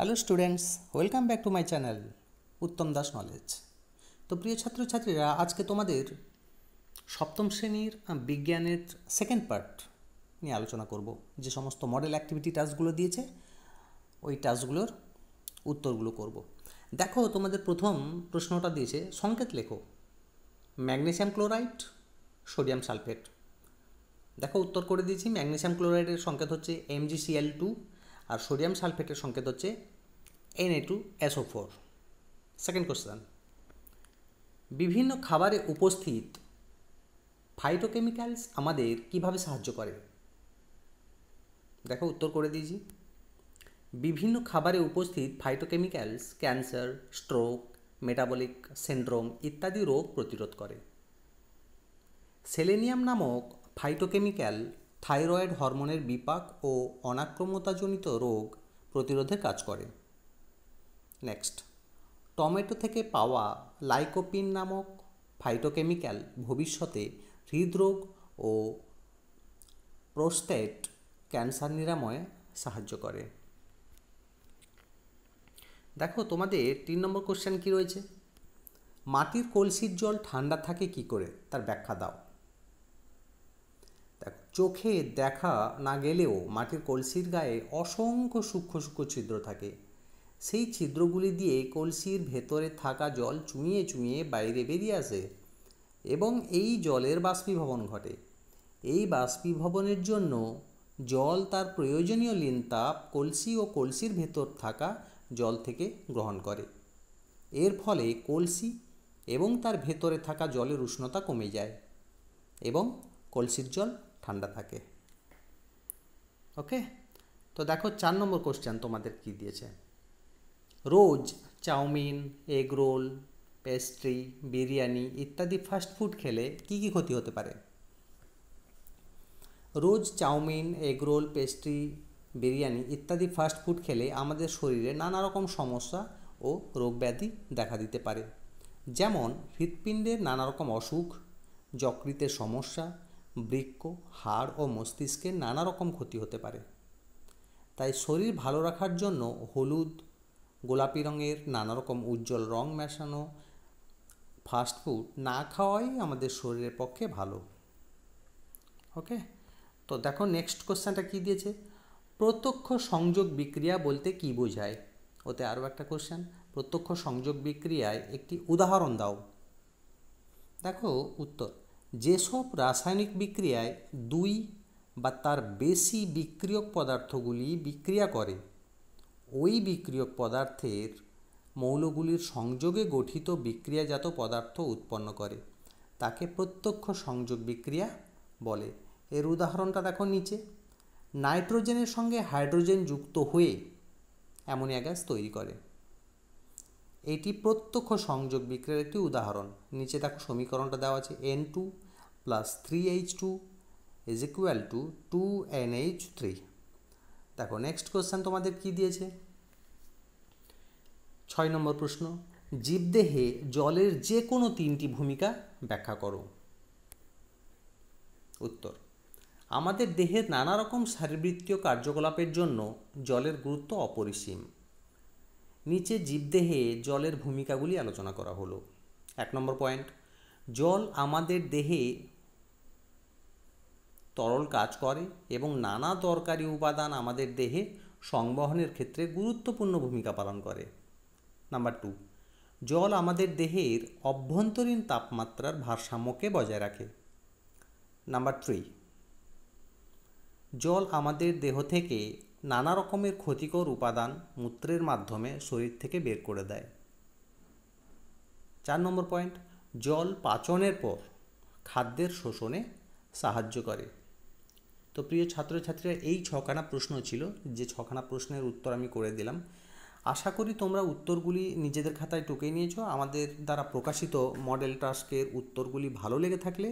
Hello students welcome back to my channel Uttam Das knowledge তো প্রিয় ছাত্রছাত্রীরা আজকে তোমাদের সপ্তম শ্রেণীর বিজ্ঞানের সেকেন্ড পার্ট নিয়ে আলোচনা করব যে সমস্ত মডেল অ্যাক্টিভিটি টাস্কগুলো দিয়েছে ওই টাস্কগুলোর উত্তরগুলো করব। দেখো তোমাদের প্রথম প্রশ্নটা দিয়েছে সংকেত লেখো ম্যাগনেশিয়াম ক্লোরাইড সোডিয়াম সালফেট দেখো উত্তর করে দিয়েছি ম্যাগনেশিয়াম ক্লোরাইডের সংকেত হচ্ছে এমজিসিএল টু আর সোডিয়াম সালফেটের সংকেত হচ্ছে Na2SO4 সেকেন্ড কোশ্চেন বিভিন্ন খাবারে উপস্থিত ফাইটোকেমিক্যালস আমাদের কিভাবে সাহায্য করে দেখো উত্তর করে দিয়েছি বিভিন্ন খাবারে উপস্থিত phytochemicals cancer stroke metabolic syndrome ইত্যাদি রোগ প্রতিরোধ করে সেলেনিয়াম নামক ফাইটোকেমিক্যাল থাইরয়েড হরমোনের বিপাক ও অনাক্রমতাজনিত রোগ প্রতিরোধে কাজ করে নেক্সট টমেটো থেকে পাওয়া লাইকোপিন নামক ফাইটোকেমিক্যাল ভবিষ্যতে হৃদরোগ ও প্রোস্টেট ক্যান্সার নিরাময়ে সাহায্য করে দেখো তোমাদের তিন নম্বর কোশ্চেন কি রয়েছে মাটির কলসির জল ঠান্ডা থাকে কি করে তার ব্যাখ্যা দাও দেখো চোখে দেখা না গেলেও মাটির কলসির গায়ে অসংখ্য সূক্ষ্ম সূক্ষ্ম ছিদ্র থাকে সেই ছিদ্রগুলি দিয়ে কলসির ভেতরে থাকা জল চুঁইয়ে চুঁয়ে বাইরে বেরিয়ে আসে এবং এই জলের বাষ্পীভবন ঘটে এই বাষ্পীভবনের জন্য জল তার প্রয়োজনীয় লিনতাপ কলসি ও কলসির ভেতর থাকা জল থেকে গ্রহণ করে এর ফলে কলসি এবং তার ভেতরে থাকা জলের উষ্ণতা কমে যায় এবং কলসির জল ঠান্ডা থাকে ওকে তো দেখো চার নম্বর কোশ্চেন তোমাদের কি দিয়েছে রোজ chow mein egg roll pastry biryani ইত্যাদি ফাস্টফুড খেলে কী কী ক্ষতি হতে পারে রোজ chow mein egg roll pastry biryani ইত্যাদি ফাস্টফুড খেলে আমাদের শরীরে নানা রকম সমস্যা ও রোগ ব্যাধি দেখা দিতে পারে যেমন হৃৎপিণ্ডের নানা রকম অসুখ যকৃতের সমস্যা বৃক্ষ হাড় ও মস্তিষ্কের নানা রকম ক্ষতি হতে পারে তাই শরীর ভালো রাখার জন্য হলুদ গোলাপি রঙের নানা রকম উজ্জ্বল রং মেশানো ফাস্টফুড না খাওয়াই আমাদের শরীরের পক্ষে ভালো ওকে তো দেখো নেক্সট কোশ্চেনটা কী দিয়েছে প্রত্যক্ষ সংযোগ বিক্রিয়া বলতে কি বোঝায় ওতে আরও একটা কোশ্চেন প্রত্যক্ষ সংযোগ বিক্রিয়ায় একটি উদাহরণ দাও দেখো উত্তর যেসব রাসায়নিক বিক্রিয়ায় দুই বা তার বেশি বিক্রিয়ক পদার্থগুলি বিক্রিয়া করে ওই বিক্রিয়ক পদার্থের মৌলগুলির সংযোগে গঠিত বিক্রিয়াজাত পদার্থ উৎপন্ন করে তাকে প্রত্যক্ষ সংযোগ বিক্রিয়া বলে এর উদাহরণটা দেখো নিচে নাইট্রোজেনের সঙ্গে হাইড্রোজেন যুক্ত হয়ে অ্যামোনিয়া গ্যাস তৈরি করে এটি প্রত্যক্ষ সংযোগ বিক্রিয়ার একটি উদাহরণ নিচে দেখো সমীকরণটা দেওয়া আছে N two plus three H two is equal to two N H three দেখো নেক্সট কোশ্চেন তোমাদের কি দিয়েছে ছয় নম্বর প্রশ্ন জীবদেহে জলের যে কোনো তিনটি ভূমিকা ব্যাখ্যা করো উত্তর আমাদের দেহের নানা রকম শারীরবৃত্তীয় কার্যকলাপের জন্য জলের গুরুত্ব অপরিসীম নিচে জীবদেহে জলের ভূমিকাগুলি আলোচনা করা হলো এক নম্বর পয়েন্ট জল আমাদের দেহে তরল কাজ করে এবং নানা দরকারি উপাদান আমাদের দেহে সংবহনের ক্ষেত্রে গুরুত্বপূর্ণ ভূমিকা পালন করে নাম্বার টু জল আমাদের দেহের অভ্যন্তরীণ তাপমাত্রার ভারসাম্যকে বজায় রাখে নাম্বার থ্রি জল আমাদের দেহ থেকে নানা রকমের ক্ষতিকর উপাদান মূত্রের মাধ্যমে শরীর থেকে বের করে দেয় চার নম্বর পয়েন্ট জল পাচনের পর খাদ্যের শোষণে সাহায্য করে তো প্রিয় ছাত্রছাত্রীরা এই ছখানা প্রশ্ন ছিল যে ছখানা প্রশ্নের উত্তর আমি করে দিলাম আশা করি তোমরা উত্তরগুলি নিজেদের খাতায় টুকে নিয়েছো আমাদের দ্বারা প্রকাশিত মডেল টাস্কের উত্তরগুলি ভালো লেগে থাকলে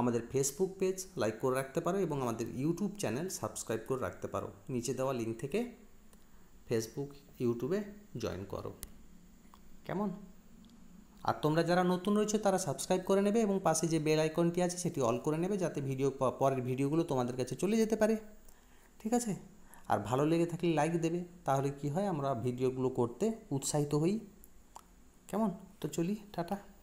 আমাদের ফেসবুক পেজ লাইক করে রাখতে পারো এবং আমাদের ইউটিউব চ্যানেল সাবস্ক্রাইব করে রাখতে পারো নিচে দেওয়া লিঙ্ক থেকে ফেসবুক ইউটিউবে জয়েন করো কেমন আর তোমরা যারা নতুন রয়েছে তারা সাবস্ক্রাইব করে নেবে এবং পাশে যে বেল আইকনটি আছে সেটি অল করে নেবে যাতে ভিডিও পরের ভিডিওগুলো তোমাদের কাছে চলে যেতে পারে ঠিক আছে আর ভালো লেগে থাকলে লাইক দেবে তাহলে কি হয় আমরা ভিডিওগুলো করতে উৎসাহিত হই কেমন তো চলি টাটা